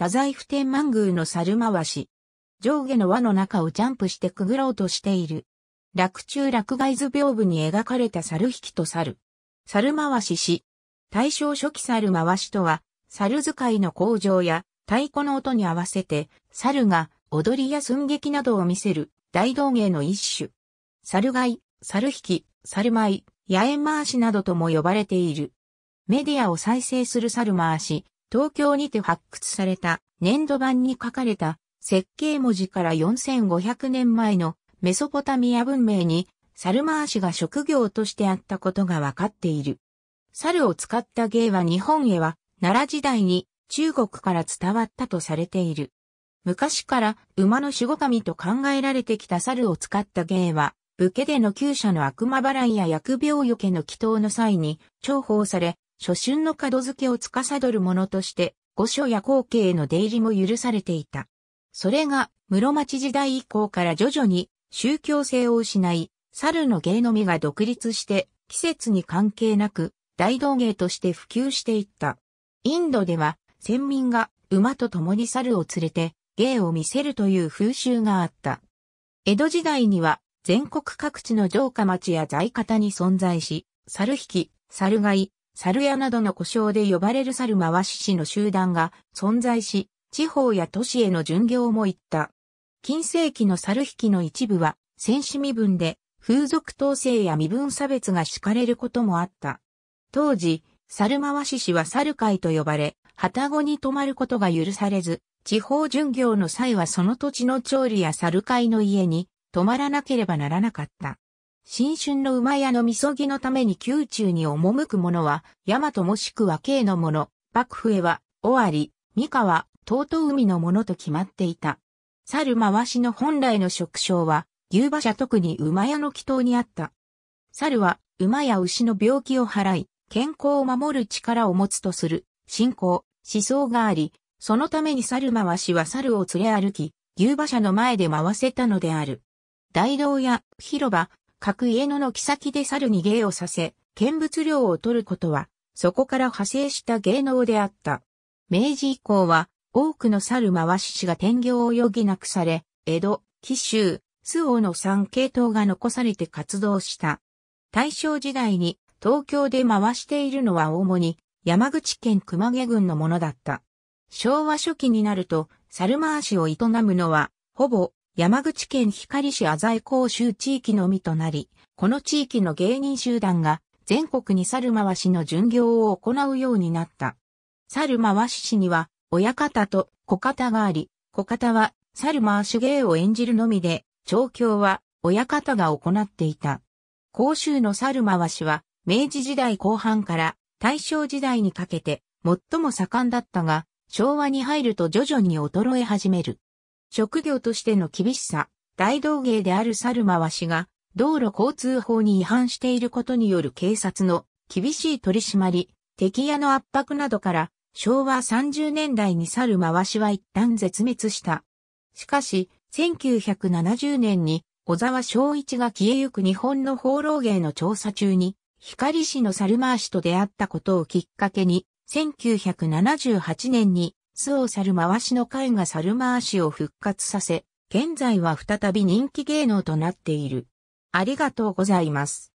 太宰府天満宮の猿回し。上下の輪の中をジャンプしてくぐろうとしている。落中落外図屏風に描かれた猿引きと猿。猿回しし。大正初期猿回しとは、猿使いの向上や太鼓の音に合わせて、猿が踊りや寸劇などを見せる大道芸の一種。猿い、猿引き、猿舞、野重回しなどとも呼ばれている。メディアを再生する猿回し、東京にて発掘された粘土板に書かれた設計文字から4500年前のメソポタミア文明にサルマー氏が職業としてあったことがわかっている。猿を使った芸は日本へは奈良時代に中国から伝わったとされている。昔から馬の守護神と考えられてきた猿を使った芸は、武家での厩舎の悪魔払いや薬病除けの祈祷の際に重宝され、初春の門付けを司るものとして、御所や皇継への出入りも許されていた。それが、室町時代以降から徐々に宗教性を失い、猿の芸のみが独立して、季節に関係なく、大道芸として普及していった。インドでは、先民が馬と共に猿を連れて、芸を見せるという風習があった。江戸時代には、全国各地の城下町や在方に存在し、猿引き、猿飼い、猿屋などの故障で呼ばれる猿回し師の集団が存在し、地方や都市への巡業も行った。近世紀の猿引きの一部は、戦士身分で、風俗統制や身分差別が敷かれることもあった。当時、猿回し師は猿会と呼ばれ、旗子に泊まることが許されず、地方巡業の際はその土地の調理や猿会の家に泊まらなければならなかった。新春の馬屋のみそぎのために宮中に赴く者は、大和もしくは慶の者、幕府へは、尾張、三河、東東海の者と決まっていた。猿回しの本来の職称は、牛馬車特に馬屋の祈祷にあった。猿は、馬や牛の病気を払い、健康を守る力を持つとする、信仰、思想があり、そのために猿回しは猿を連れ歩き、牛馬車の前で回せたのである。大道や広場、各家の軒先で猿に芸をさせ、見物料を取ることは、そこから派生した芸能であった。明治以降は、多くの猿回し師が天行を余儀なくされ、江戸、紀州、周王の三系統が残されて活動した。大正時代に東京で回しているのは主に山口県熊毛郡のものだった。昭和初期になると猿回しを営むのはほぼ山口県光市浅井甲州地域のみとなり、この地域の芸人集団が全国に猿回しの巡業を行うようになった。猿回し市には、親方と小方があり、小方は猿回し芸を演じるのみで、調教は親方が行っていた。甲州の猿回しは、明治時代後半から大正時代にかけて最も盛んだったが、昭和に入ると徐々に衰え始める。職業としての厳しさ、大道芸であるサルマワ氏が、道路交通法に違反していることによる警察の厳しい取り締まり、敵屋の圧迫などから、昭和30年代にサルマワ氏は一旦絶滅した。しかし、1970年に、小沢昭一が消えゆく日本の放浪芸の調査中に、光市のサルマー氏と出会ったことをきっかけに、1978年にスを去る回しの会が猿回しを復活させ、現在は再び人気芸能となっている。ありがとうございます。